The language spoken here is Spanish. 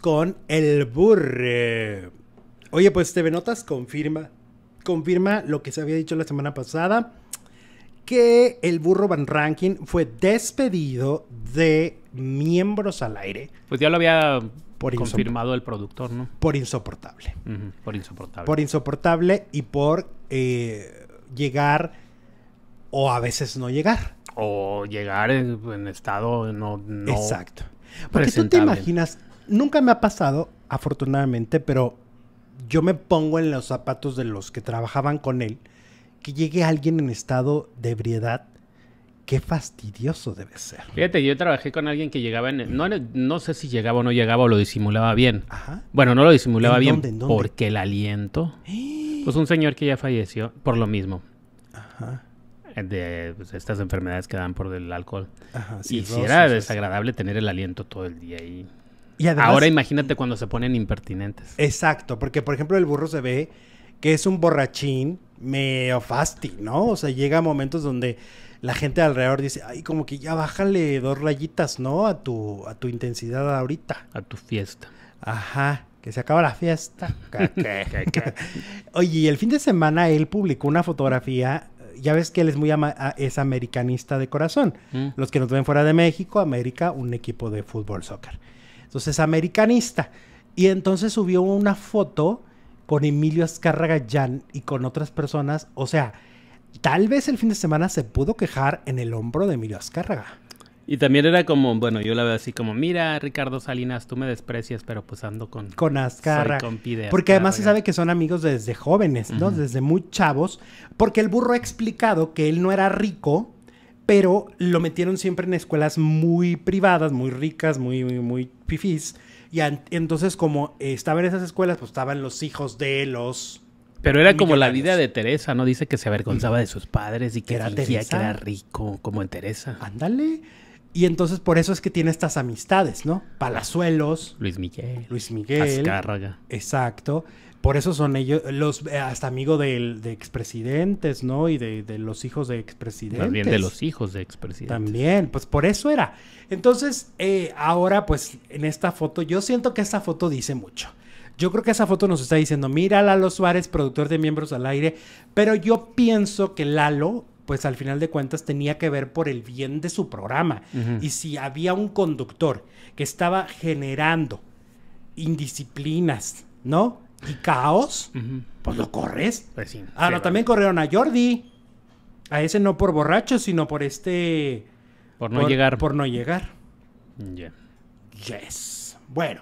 con el burro. Oye, pues TV Notas confirma, confirma lo que se había dicho la semana pasada, que el burro Van Ranking fue despedido de miembros al aire. Pues ya lo había confirmado el productor, ¿no? Por insoportable. por insoportable. Por insoportable y por eh, llegar o a veces no llegar. O llegar en, estado no, no Exacto. Porque tú te imaginas nunca me ha pasado, afortunadamente, pero yo me pongo en los zapatos de los que trabajaban con él, que llegue alguien en estado de ebriedad. Qué fastidioso debe ser. Fíjate, yo trabajé con alguien que llegaba en... No, no sé si llegaba o no llegaba o lo disimulaba bien. Ajá. Bueno, no lo disimulaba bien dónde? porque el aliento... ¡Eh! Pues un señor que ya falleció por lo mismo. Ajá eh, de pues, estas enfermedades que dan por el alcohol. Ajá, y si era desagradable tener el aliento todo el día ahí. Ahora imagínate cuando se ponen impertinentes. Exacto, porque por ejemplo el burro se ve que es un borrachín medio ¿no? O sea, llega a momentos donde la gente alrededor dice, ay, como que ya bájale dos rayitas, ¿no? A tu, a tu intensidad ahorita. A tu fiesta. Ajá, que se acaba la fiesta. Oye, y el fin de semana él publicó una fotografía eh, ya ves que él es muy americanista de corazón. Mm. Los que nos ven fuera de México, América, un equipo de fútbol, soccer. Entonces, americanista. Y entonces subió una foto con Emilio Azcárraga Jan y con otras personas. O sea, tal vez el fin de semana se pudo quejar en el hombro de Emilio Azcárraga. Y también era como, bueno, yo la veo así como, mira, Ricardo Salinas, tú me desprecias, pero pues ando con... Con Azcárraga. E Porque además se sabe que son amigos desde jóvenes, ¿no? Desde muy chavos. Porque el burro ha explicado que él no era rico, pero lo metieron siempre en escuelas muy privadas, muy ricas, muy, muy, muy Y entonces, como estaba en esas escuelas, pues estaban los hijos de los. Pero era como la vida de Teresa, ¿no? Dice que se avergonzaba mm. de sus padres y que decía que era rico, como en Teresa. Ándale. Y entonces por eso es que tiene estas amistades, ¿no? Palazuelos. Luis Miguel. Luis Miguel. Azcárraga. Exacto. Por eso son ellos, los, eh, hasta amigo de, expresidentes, ¿no? Y de, los hijos de expresidentes. También de los hijos de expresidentes. También, pues por eso era. Entonces, eh, ahora pues en esta foto, yo siento que esta foto dice mucho. Yo creo que esa foto nos está diciendo, mira Lalo Suárez, productor de Miembros al Aire, pero yo pienso que Lalo pues al final de cuentas tenía que ver por el bien de su programa. Y si había un conductor que estaba generando indisciplinas, ¿no? Y caos, pues lo corres. Pues sí, Ahora también corrieron a Jordi. A ese no por borracho, sino por este... Por no llegar. Por no llegar. Yes. Bueno,